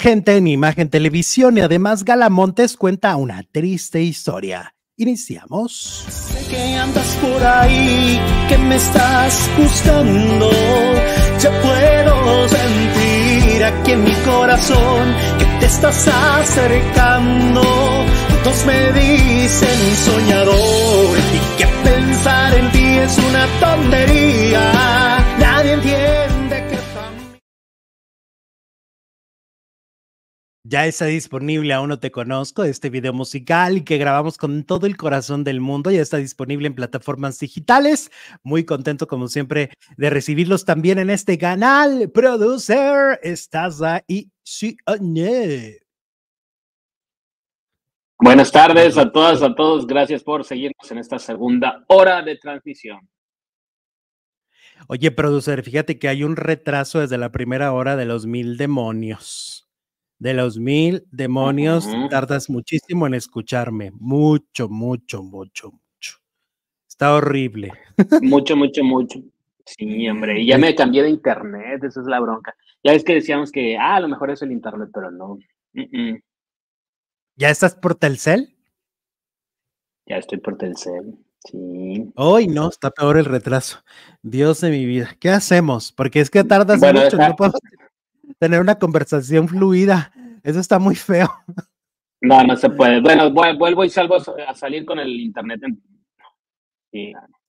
gente en imagen televisión y además Galamontes cuenta una triste historia. Iniciamos. Sé que andas por ahí, que me estás buscando. Ya puedo sentir aquí en mi corazón que te estás acercando. Todos me dicen soñador y que pensar en ti es una tontería Ya está disponible, aún no te conozco, este video musical que grabamos con todo el corazón del mundo. Ya está disponible en plataformas digitales. Muy contento, como siempre, de recibirlos también en este canal. Producer, estás ahí. Buenas tardes a todas, a todos. Gracias por seguirnos en esta segunda hora de transmisión. Oye, producer, fíjate que hay un retraso desde la primera hora de los mil demonios de los mil demonios, tardas muchísimo en escucharme. Mucho, mucho, mucho, mucho. Está horrible. Mucho, mucho, mucho. Sí, hombre. Y ya me cambié de internet, esa es la bronca. Ya es que decíamos que, ah, a lo mejor es el internet, pero no. ¿Ya estás por Telcel? Ya estoy por Telcel. Sí. Hoy no, está peor el retraso. Dios de mi vida. ¿Qué hacemos? Porque es que tardas mucho. No puedo tener una conversación fluida. Eso está muy feo. No, no se puede. Bueno, vuelvo y salgo a salir con el internet.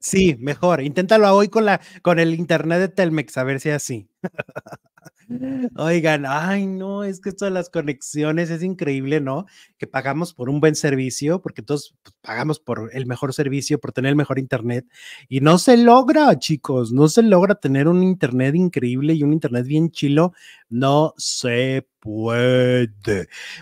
Sí. mejor. Inténtalo hoy con, la, con el internet de Telmex, a ver si es así. Oigan, ay, no, es que todas las conexiones es increíble, ¿no? Que pagamos por un buen servicio, porque todos pues, pagamos por el mejor servicio, por tener el mejor internet, y no se logra, chicos, no se logra tener un internet increíble y un internet bien chilo, no se puede.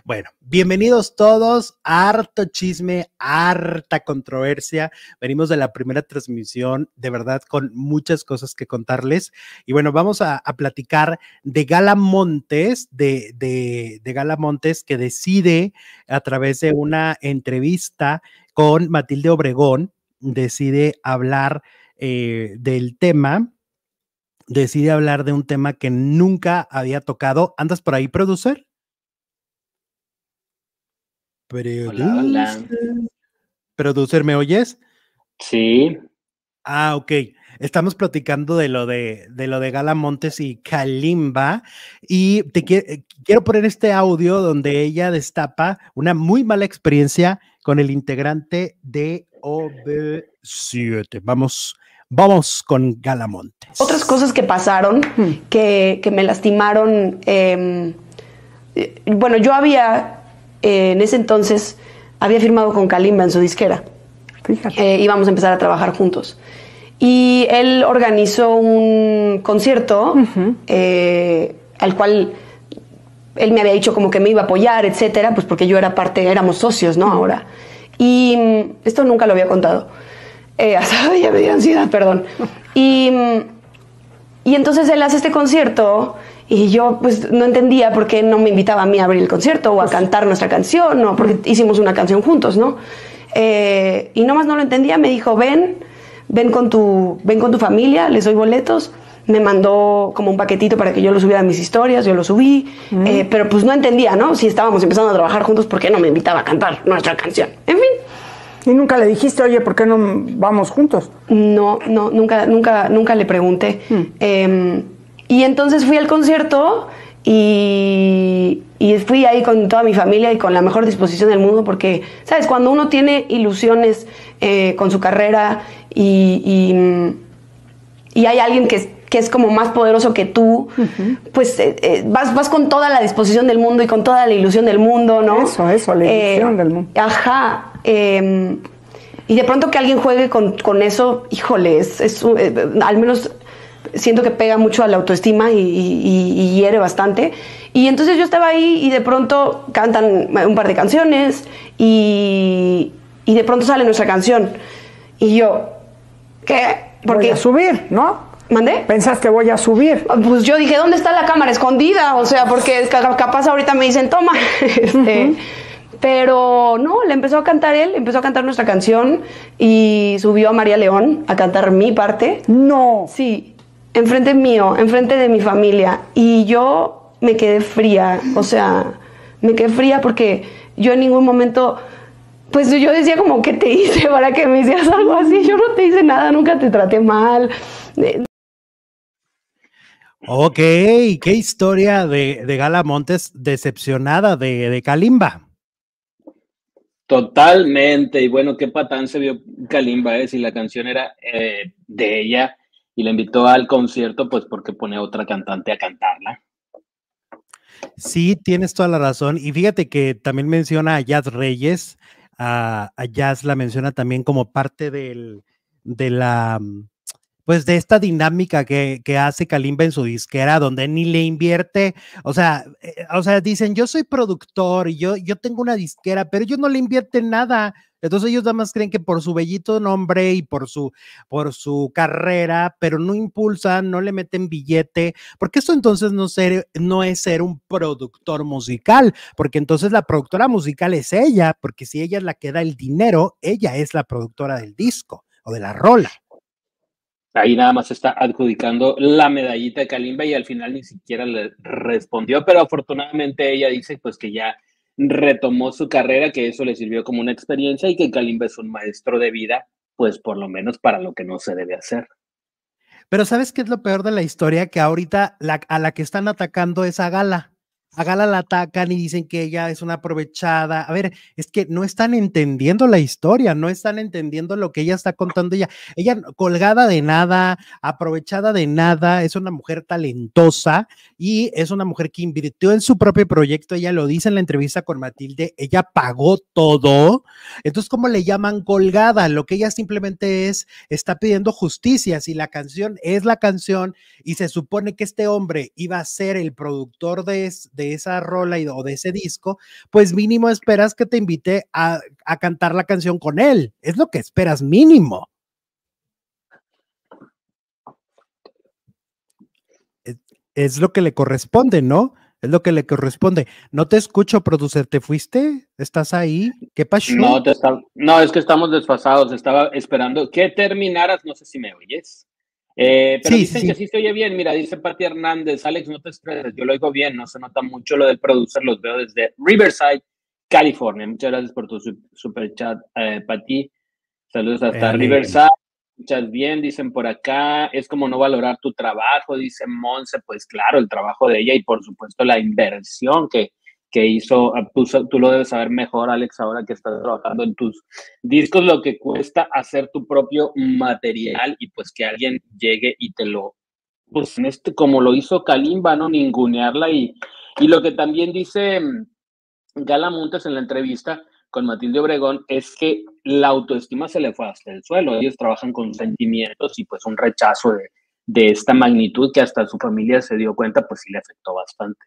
Bueno, bienvenidos todos, harto chisme, harta controversia. Venimos de la primera transmisión, de verdad, con muchas cosas que contarles. Y bueno, vamos a, platicar de Gala Montes, de, Gala Montes, que decide a través de una entrevista con Matilde Obregón, decide hablar eh, del tema decide hablar de un tema que nunca había tocado. ¿Andas por ahí, producer? Producer. Producer, ¿me oyes? Sí. Ah, ok. Estamos platicando de lo de, de lo de Gala Montes y Kalimba. Y te eh, quiero poner este audio donde ella destapa una muy mala experiencia con el integrante de OB7. Vamos Vamos con Galamontes Otras cosas que pasaron, hmm. que, que me lastimaron, em, eh, bueno, yo había, eh, en ese entonces, había firmado con Kalimba en su disquera. Fíjate. Eh, íbamos a empezar a trabajar juntos. Y él organizó un concierto al cual él me había dicho como que me iba a apoyar, etcétera, pues porque yo era parte, éramos socios, ¿no? Ahora. Y mm, esto nunca lo había contado eh, hasta ya me dio ansiedad, perdón. Y, entonces él hace este concierto y yo pues no entendía por qué no me invitaba a mí a abrir el concierto o a pues cantar nuestra canción o porque hicimos una canción juntos, ¿no? Eh, y nomás no lo entendía, me dijo, ven, ven con tu, ven con tu familia, les doy boletos. Me mandó como un paquetito para que yo lo subiera a mis historias, yo lo subí, eh, pero pues no entendía, ¿no? Si estábamos empezando a trabajar juntos, ¿por qué no me invitaba a cantar nuestra canción? En fin, ¿Y nunca le dijiste, oye, ¿por qué no vamos juntos? No, no, nunca, nunca, nunca le pregunté. Mm. Em, y entonces fui al concierto y, fui ahí con toda mi familia y con la mejor disposición del mundo porque, ¿sabes? Cuando uno tiene ilusiones eh, con su carrera y, y, y hay alguien que que es como más poderoso que tú, pues eh, eh, vas, vas con toda la disposición del mundo y con toda la ilusión del mundo, ¿no? Eso, eso, la eh, ilusión del mundo. Ajá. Em, y de pronto que alguien juegue con, eso, híjole, al menos siento que pega mucho a la autoestima y, hiere bastante. Y entonces yo estaba ahí y de pronto cantan un par de canciones y, de pronto sale nuestra canción. Y yo, ¿qué? Porque, Voy a subir, ¿no? ¿Mandé? ¿Pensás que voy a subir? Pues yo dije, ¿dónde está la cámara escondida? O sea, porque capaz ahorita me dicen, toma. este, Pero no, le empezó a cantar él, empezó a cantar nuestra canción y subió a María León a cantar mi parte. No. Sí, enfrente mío, enfrente de mi familia. Y yo me quedé fría, o sea, me quedé fría porque yo en ningún momento pues yo decía como, ¿qué te hice para que me hicieras algo así? Yo no te hice nada, nunca te traté mal. Ok, qué historia de, de Gala Montes decepcionada de, Kalimba. Totalmente, y bueno, qué patán se vio Kalimba, eh? si la canción era eh, de ella y la invitó al concierto, pues porque pone a otra cantante a cantarla. Sí, tienes toda la razón, y fíjate que también menciona a Jazz Reyes, a, a Jazz la menciona también como parte del, de la pues de esta dinámica que, hace Kalimba en su disquera, donde ni le invierte, o sea, eh, o sea, dicen, yo soy productor y yo, yo tengo una disquera, pero yo no le invierte nada. Entonces ellos nada más creen que por su bellito nombre y por su, por su carrera, pero no impulsan, no le meten billete, porque eso entonces no, ser, no es ser un productor musical, porque entonces la productora musical es ella, porque si ella es la que da el dinero, ella es la productora del disco o de la rola. Ahí nada más está adjudicando la medallita de Kalimba y al final ni siquiera le respondió, pero afortunadamente ella dice pues que ya retomó su carrera, que eso le sirvió como una experiencia y que Kalimba es un maestro de vida, pues por lo menos para lo que no se debe hacer. Pero ¿sabes qué es lo peor de la historia? Que ahorita la, a la que están atacando es a Gala a Gala la atacan y dicen que ella es una aprovechada. A ver, es que no están entendiendo la historia, no están entendiendo lo que ella está contando. Ella, ella colgada de nada, aprovechada de nada, es una mujer talentosa y es una mujer que invirtió en su propio proyecto. Ella lo dice en la entrevista con Matilde, ella pagó todo. Entonces, ¿cómo le llaman colgada? Lo que ella simplemente es, está pidiendo justicia. Si la canción es la canción y se supone que este hombre iba a ser el productor de, de esa rola o de ese disco, pues mínimo esperas que te invite a, cantar la canción con él. Es lo que esperas mínimo. Es, lo que le corresponde, ¿no? Es lo que le corresponde. No te escucho, producer. ¿Te fuiste? ¿Estás ahí? ¿Qué pasó? No, no es que estamos desfasados. Estaba esperando que terminaras. No sé si me oyes. Eh, pero sí, dicen sí. que sí se oye bien. Mira, dice Pati Hernández, Alex, no te estreses, yo lo oigo bien, no se nota mucho lo del producer, los veo desde Riverside, California. Muchas gracias por tu super chat, eh, Pati. Saludos hasta Riverside. Muchas bien, dicen por acá, es como no valorar tu trabajo, dice Monse, pues claro, el trabajo de ella y por supuesto la inversión que, que hizo, ah, tú, lo debes saber mejor, Alex, ahora que estás trabajando en tus discos, lo que cuesta hacer tu propio material y pues que alguien llegue y te lo, pues en este, como lo hizo Kalimba, ¿no? Ningunearla y, y lo que también dice mm, Gala Montes en la entrevista con Matilde Obregón es que la autoestima se le fue hasta el suelo, ellos trabajan con sentimientos y pues un rechazo de, de esta magnitud que hasta su familia se dio cuenta, pues sí le afectó bastante.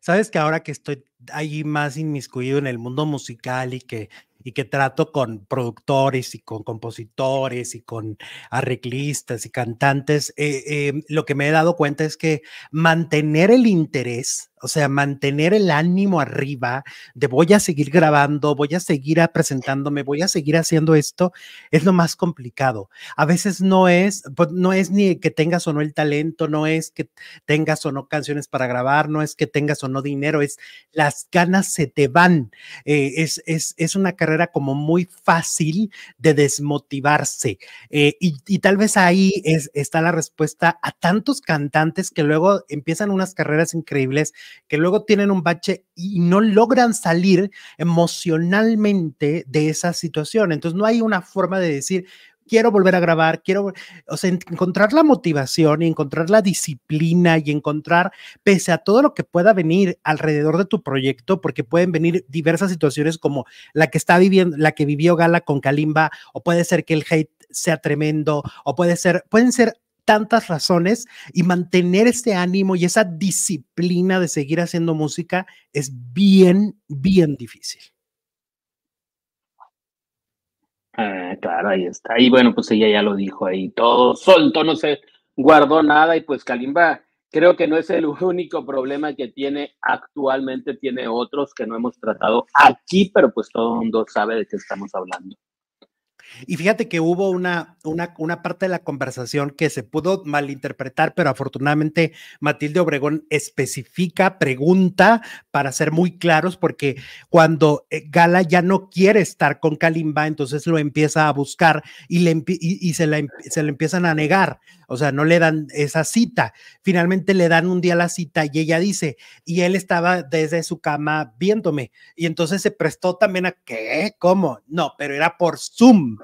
Sabes que ahora que estoy ahí más inmiscuido en el mundo musical y que, y que trato con productores y con compositores y con arreglistas y cantantes, eh, eh, lo que me he dado cuenta es que mantener el interés o sea, mantener el ánimo arriba de voy a seguir grabando, voy a seguir presentándome, voy a seguir haciendo esto, es lo más complicado. A veces no es, pues, no es ni que tengas o no el talento, no es que tengas o no canciones para grabar, no es que tengas o no dinero, es las ganas se te van. Eh, es, una carrera como muy fácil de desmotivarse. Eh, y, tal vez ahí está la respuesta a tantos cantantes que luego empiezan unas carreras increíbles que luego tienen un bache y no logran salir emocionalmente de esa situación. Entonces no hay una forma de decir, quiero volver a grabar, quiero, o sea, encontrar la motivación y encontrar la disciplina y encontrar, pese a todo lo que pueda venir alrededor de tu proyecto, porque pueden venir diversas situaciones como la que está viviendo, la que vivió Gala con Kalimba, o puede ser que el hate sea tremendo, o puede ser, pueden ser tantas razones y mantener este ánimo y esa disciplina de seguir haciendo música es bien, bien difícil. Ah, claro, ahí está. Y bueno, pues ella ya lo dijo ahí, todo solto, no se guardó nada y pues Kalimba creo que no es el único problema que tiene actualmente, tiene otros que no hemos tratado aquí, pero pues todo el mundo sabe de qué estamos hablando. Y fíjate que hubo una, una, parte de la conversación que se pudo malinterpretar, pero afortunadamente Matilde Obregón especifica, pregunta para ser muy claros, porque cuando eh, Gala ya no quiere estar con Kalimba, entonces lo empieza a buscar y, y, se, la, em, se le empiezan a negar, o sea, no le dan esa cita. Finalmente le dan un día la cita y ella dice, y él estaba desde su cama viéndome. Y entonces se prestó también a, ¿qué? ¿Cómo? No, pero era por Zoom.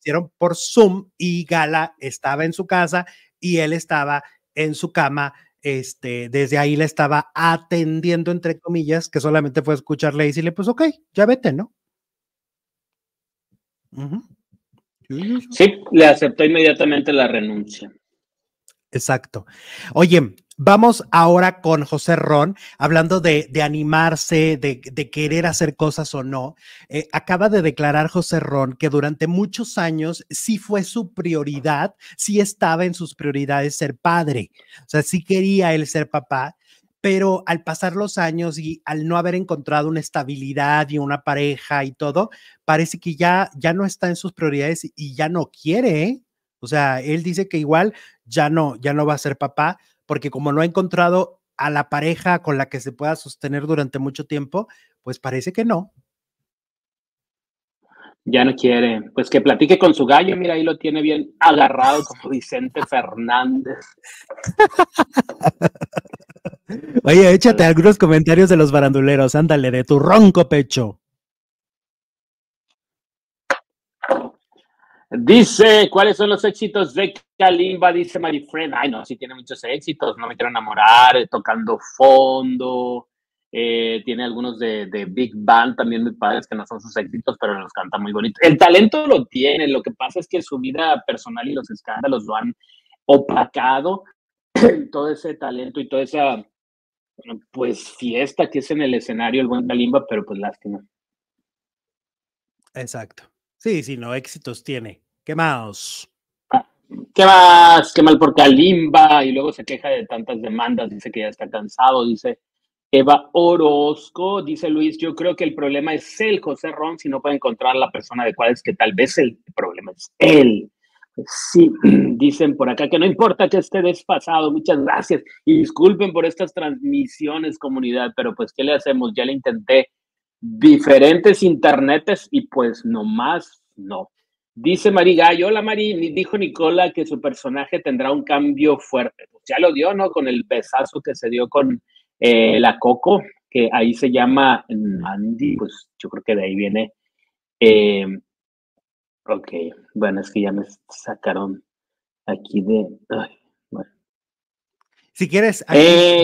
Hicieron por Zoom y Gala estaba en su casa y él estaba en su cama este, desde ahí le estaba atendiendo, entre comillas, que solamente fue escucharle y decirle, pues ok, ya vete, ¿no? Sí, le aceptó inmediatamente la renuncia. Exacto. Oye, vamos ahora con José Ron, hablando de, animarse, de, querer hacer cosas o no. Eh, acaba de declarar José Ron que durante muchos años sí fue su prioridad, sí estaba en sus prioridades ser padre. O sea, sí quería él ser papá pero al pasar los años y al no haber encontrado una estabilidad y una pareja y todo, parece que ya, ya no está en sus prioridades y ya no quiere. ¿eh? O sea, él dice que igual ya no, ya no va a ser papá, porque como no ha encontrado a la pareja con la que se pueda sostener durante mucho tiempo, pues parece que no. Ya no quiere. Pues que platique con su gallo, mira, ahí lo tiene bien agarrado como Vicente Fernández. Oye, échate algunos comentarios de los baranduleros, ándale, de tu ronco pecho. Dice, ¿cuáles son los éxitos de Kalimba? Dice Marifren. Ay, no, sí tiene muchos éxitos. No me quiero enamorar, eh, tocando fondo. Eh, tiene algunos de, Big Band también de padres que no son sus éxitos, pero los canta muy bonito. El talento lo tiene, lo que pasa es que su vida personal y los escándalos lo han opacado. todo ese talento y toda esa pues fiesta que es en el escenario el buen Kalimba, pero pues lástima. Exacto. Sí, sí, no, éxitos tiene. Quemados. Ah, ¿Qué más? Qué mal por Kalimba y luego se queja de tantas demandas, dice que ya está cansado, dice Eva Orozco dice Luis, yo creo que el problema es él, José Ron, si no puede encontrar la persona adecuada, es que tal vez el problema es él. Sí, dicen por acá que no importa que esté despasado, muchas gracias. Y disculpen por estas transmisiones, comunidad, pero pues, ¿qué le hacemos? Ya le intenté diferentes internetes y pues nomás no. Dice Mari Gallo, hola Mari, dijo Nicola que su personaje tendrá un cambio fuerte. Pues ya lo dio, ¿no? Con el besazo que se dio con eh, la Coco, que ahí se llama Andy pues yo creo que de ahí viene. Eh, ok, bueno, es que ya me sacaron aquí de. bueno. Si quieres. Eh,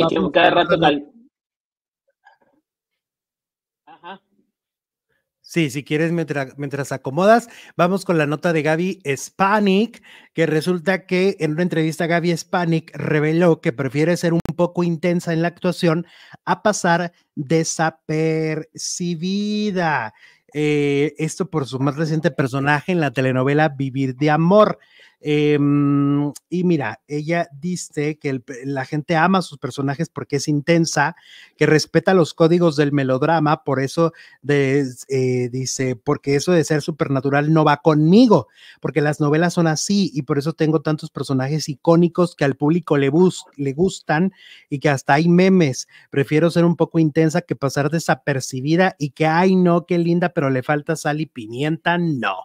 Sí, si quieres, mientras, mientras, acomodas, vamos con la nota de Gaby Spanik, que resulta que en una entrevista Gaby Spanik reveló que prefiere ser un poco intensa en la actuación a pasar desapercibida. Eh, esto por su más reciente personaje en la telenovela Vivir de Amor. Em, y mira, ella dice que la gente ama sus personajes porque es intensa, que respeta los códigos del melodrama, por eso eh, dice, porque eso de ser supernatural no va conmigo, porque las novelas son así y por eso tengo tantos personajes icónicos que al público le, le gustan y que hasta hay memes. Prefiero ser un poco intensa que pasar desapercibida y que, ay, no, qué linda, pero le falta sal y pimienta, no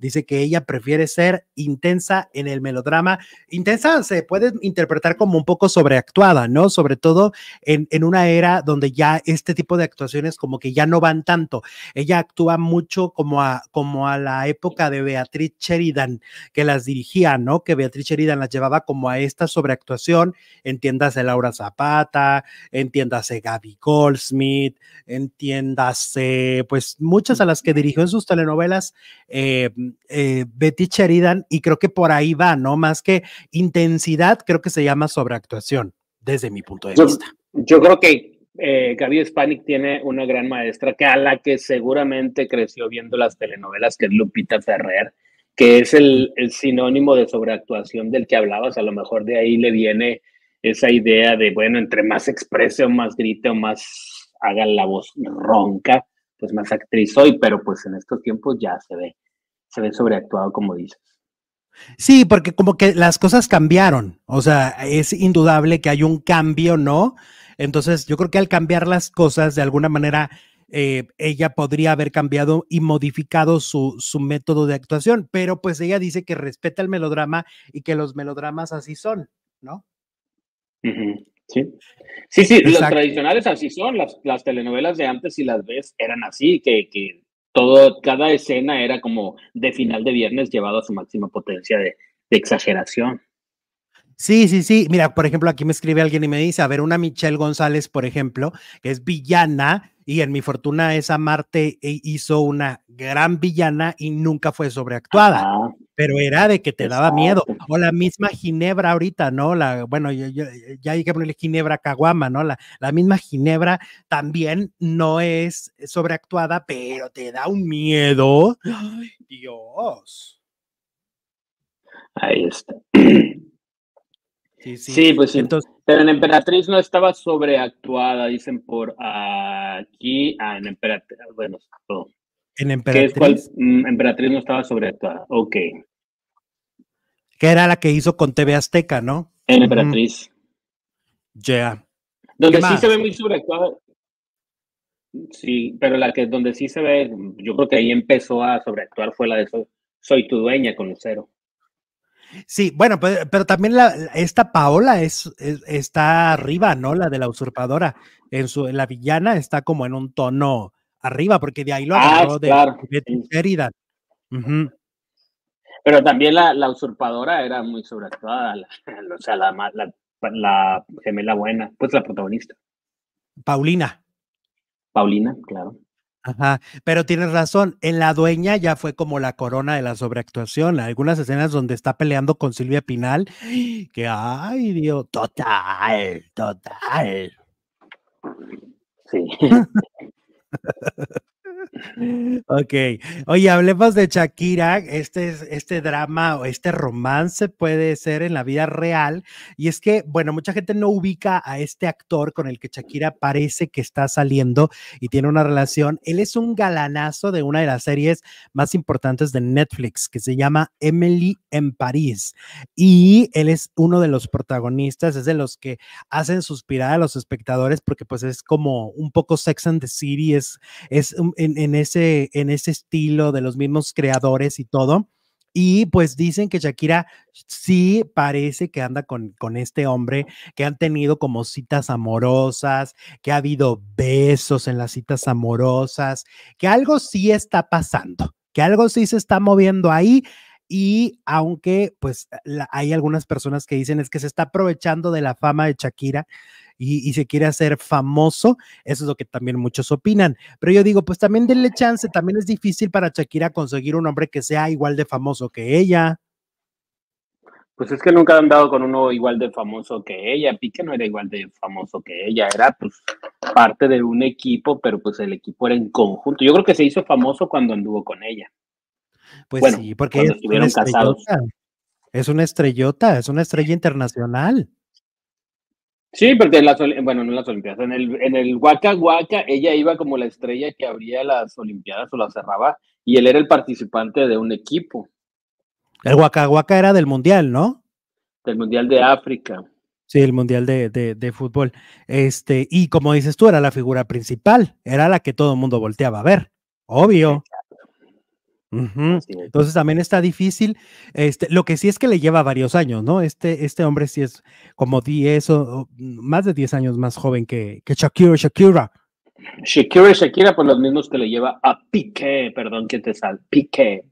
dice que ella prefiere ser intensa en el melodrama. Intensa se puede interpretar como un poco sobreactuada, ¿no? Sobre todo en, una era donde ya este tipo de actuaciones como que ya no van tanto. Ella actúa mucho como a, como a la época de Beatriz Sheridan, que las dirigía, ¿no? Que Beatriz Sheridan las llevaba como a esta sobreactuación, entiéndase Laura Zapata, entiéndase Gaby Goldsmith, entiéndase, pues muchas a las que dirigió en sus telenovelas. Eh, Em, eh, Betty Sheridan y creo que por ahí va, ¿no? Más que intensidad, creo que se llama sobreactuación, desde mi punto de vista. Yo creo que eh, Gaby Spanik tiene una gran maestra que a la que seguramente creció viendo las telenovelas, que es Lupita Ferrer, que es mm. el, el sinónimo de sobreactuación del que hablabas, a lo mejor de ahí le viene esa idea de, bueno, entre más exprese o más grite o más haga la voz ronca, pues más actriz soy, pero pues en estos tiempos ya se ve se ve sobreactuado, como dices. Sí, porque como que las cosas cambiaron, o sea, es indudable que hay un cambio, ¿no? Entonces, yo creo que al cambiar las cosas, de alguna manera, eh, ella podría haber cambiado y modificado su, su método de actuación, pero pues ella dice que respeta el melodrama y que los melodramas así son, ¿no? Sí, sí, sí los tradicionales así son, las, las telenovelas de antes, si las ves, eran así, que, que todo, cada escena era como de final de viernes llevado a su máxima potencia de, exageración. Sí, sí, sí. Mira, por ejemplo, aquí me escribe alguien y me dice, a ver, una Michelle González, por ejemplo, que es villana y en mi fortuna esa Marte e hizo una gran villana y nunca fue sobreactuada pero era de que te daba miedo. O la misma Ginebra ahorita, ¿no? La, bueno, yo, ya hay que ponerle Ginebra Caguama, ¿no? La, la misma Ginebra también no es sobreactuada, pero te da un miedo. ¡Ay, Dios. Ahí está. Sí, sí, sí pues sí. Entonces, pero en Emperatriz no estaba sobreactuada, dicen por aquí. Ah, en Emperatriz, bueno, En Emperatriz. Mm, Emperatriz no estaba sobreactuada. Ok que era la que hizo con TV Azteca, ¿no? En Emperatriz. Ya. Donde sí se ve muy sobreactuada. Sí, pero la que donde sí se ve, yo creo que ahí empezó a sobreactuar fue la de Soy, tu dueña con Lucero. Sí, bueno, pero, también esta Paola es, está arriba, ¿no? La de la usurpadora. En su, la villana está como en un tono arriba, porque de ahí lo ah, agarró de, de, pero también la, usurpadora era muy sobreactuada, o sea, la, la, gemela buena, pues la protagonista. Paulina. Paulina, claro. Ajá, pero tienes razón, en la dueña ya fue como la corona de la sobreactuación, algunas escenas donde está peleando con Silvia Pinal, que ay Dios, total, total. Sí. Ok. Oye, hablemos de Shakira. Este, este drama o este romance puede ser en la vida real. Y es que, bueno, mucha gente no ubica a este actor con el que Shakira parece que está saliendo y tiene una relación. Él es un galanazo de una de las series más importantes de Netflix que se llama Emily en París. Y él es uno de los protagonistas, es de los que hacen suspirar a los espectadores porque pues es como un poco Sex and the City, es, es en en ese, en ese estilo de los mismos creadores y todo. Y pues dicen que Shakira sí parece que anda con, con, este hombre, que han tenido como citas amorosas, que ha habido besos en las citas amorosas, que algo sí está pasando, que algo sí se está moviendo ahí. Y aunque pues hay algunas personas que dicen es que se está aprovechando de la fama de Shakira y, se quiere hacer famoso. Eso es lo que también muchos opinan. Pero yo digo, pues también denle chance, también es difícil para Shakira conseguir un hombre que sea igual de famoso que ella. Pues es que nunca han dado con uno igual de famoso que ella. Pique no era igual de famoso que ella, era pues parte de un equipo, pero pues el equipo era en conjunto. Yo creo que se hizo famoso cuando anduvo con ella. Pues sí, porque es es una estrellota, es una estrella internacional. Sí, pero en las, bueno, no en las Olimpiadas, en el, en el Waka ella iba como la estrella que abría las Olimpiadas o las cerraba, y él era el participante de un equipo. El Waka Waka era del Mundial, ¿no? Del Mundial de África. Sí, el Mundial de, de Fútbol. Este, y como dices tú, era la figura principal, era la que todo el mundo volteaba a ver, obvio. Entonces también está difícil. Este, lo que sí es que le lleva varios años, ¿no? Este, este hombre sí es como 10 o, mm, más de 10 años más joven que, que Shakira, Shakira. Shakira, Shakira, por pues, los mismos que le lleva a pique, perdón que te sal, Pique.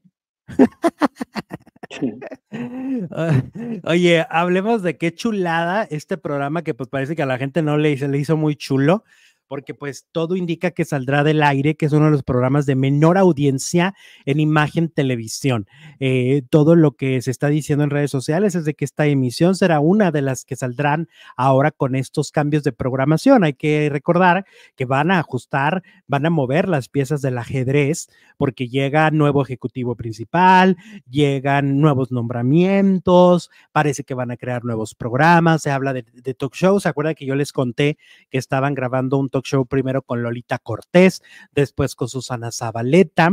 Oye, hablemos de qué chulada este programa que pues parece que a la gente no le hizo muy chulo porque pues todo indica que saldrá del aire, que es uno de los programas de menor audiencia en imagen televisión. Eh, todo lo que se está diciendo en redes sociales es de que esta emisión será una de las que saldrán ahora con estos cambios de programación. Hay que recordar que van a ajustar, van a mover las piezas del ajedrez, porque llega nuevo ejecutivo principal, llegan nuevos nombramientos, parece que van a crear nuevos programas, se habla de, talk shows. ¿Se acuerda que yo les conté que estaban grabando un talk show primero con Lolita Cortés, después con Susana Zabaleta,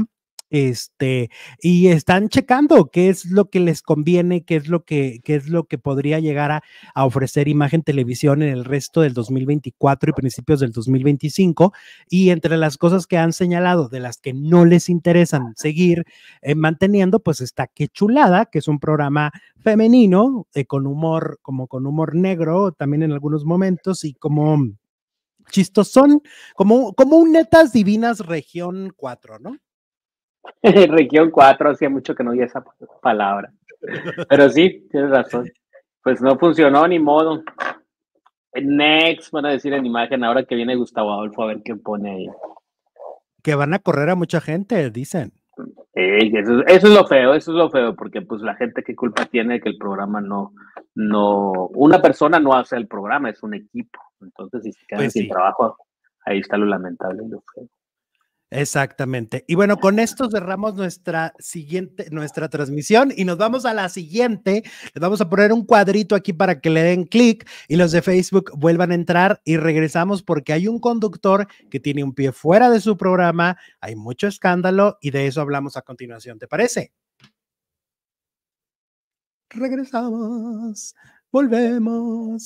este, y están checando qué es lo que les conviene, qué es lo que, qué es lo que podría llegar a, ofrecer imagen televisión en el resto del 2024 y principios del 2025. Y entre las cosas que han señalado de las que no les interesan seguir eh, manteniendo, pues está Qué Chulada, que es un programa femenino eh, con humor, como con humor negro también en algunos momentos y como chistosón, como, como un netas divinas región 4, ¿no? región 4, hacía mucho que no oía esa palabra. Pero sí, tienes razón. Pues no funcionó ni modo. Next, van a decir en imagen, ahora que viene Gustavo Adolfo, a ver qué pone ahí. Que van a correr a mucha gente, dicen. eso, es lo feo, eso es lo feo, porque pues la gente qué culpa tiene que el programa no, no, una persona no hace el programa, es un equipo. Entonces, si se quedan pues sin trabajo, ahí está lo lamentable lo Exactamente. Y bueno, con esto cerramos nuestra siguiente, nuestra transmisión y nos vamos a la siguiente. Les vamos a poner un cuadrito aquí para que le den clic y los de Facebook vuelvan a entrar y regresamos porque hay un conductor que tiene un pie fuera de su programa, hay mucho escándalo y de eso hablamos a continuación. ¿Te parece? Regresamos, volvemos.